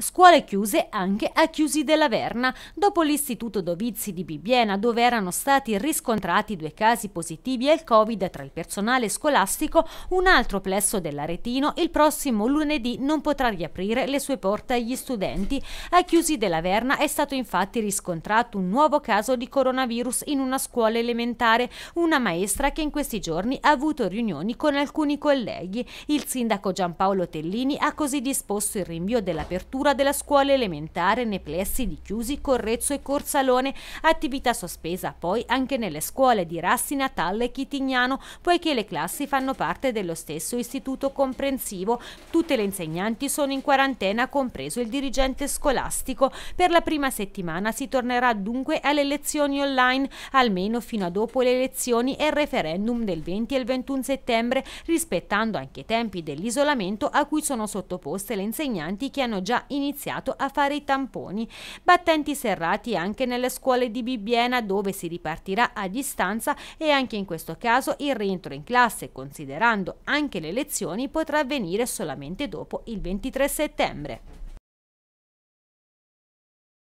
Scuole chiuse anche a Chiusi della Verna, dopo l'istituto Dovizi di Bibbiena, dove erano stati riscontrati due casi positivi al Covid tra il personale scolastico, un altro plesso dell'Aretino il prossimo lunedì non potrà riaprire le sue porte agli studenti. A Chiusi della Verna è stato infatti riscontrato un nuovo caso di coronavirus in una scuola elementare, una maestra che in questi giorni ha avuto riunioni con alcuni colleghi. Il sindaco Giampaolo Tellini ha così disposto il rinvio dell'apertura chiusura della scuola elementare nei plessi di Chiusi, Correzzo e Corsalone, attività sospesa poi anche nelle scuole di Rassi, Natale e Chitignano, poiché le classi fanno parte dello stesso istituto comprensivo. Tutte le insegnanti sono in quarantena, compreso il dirigente scolastico. Per la prima settimana si tornerà dunque alle lezioni online, almeno fino a dopo le elezioni e il referendum del 20 e il 21 settembre, rispettando anche i tempi dell'isolamento a cui sono sottoposte le insegnanti che hanno già iniziato iniziato a fare i tamponi. Battenti serrati anche nelle scuole di Bibbiena dove si ripartirà a distanza e anche in questo caso il rientro in classe, considerando anche le lezioni, potrà avvenire solamente dopo il 23 settembre.